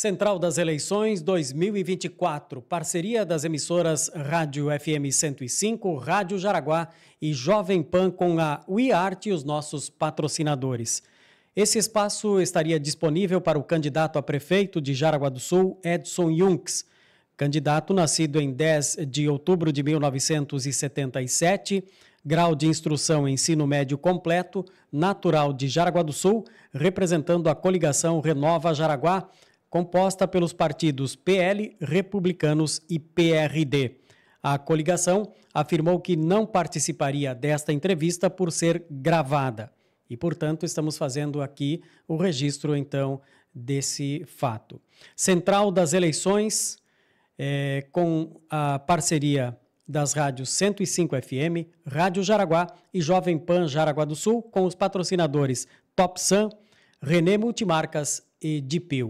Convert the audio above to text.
Central das Eleições 2024, parceria das emissoras Rádio FM 105, Rádio Jaraguá e Jovem Pan com a WeArt e os nossos patrocinadores. Esse espaço estaria disponível para o candidato a prefeito de Jaraguá do Sul, Edson Yunks. Candidato nascido em 10 de outubro de 1977, grau de instrução ensino médio completo, natural de Jaraguá do Sul, representando a coligação Renova Jaraguá composta pelos partidos PL, Republicanos e PRD. A coligação afirmou que não participaria desta entrevista por ser gravada. E, portanto, estamos fazendo aqui o registro, então, desse fato. Central das Eleições, é, com a parceria das rádios 105 FM, Rádio Jaraguá e Jovem Pan Jaraguá do Sul, com os patrocinadores Top Sun, René Multimarcas e Dipil.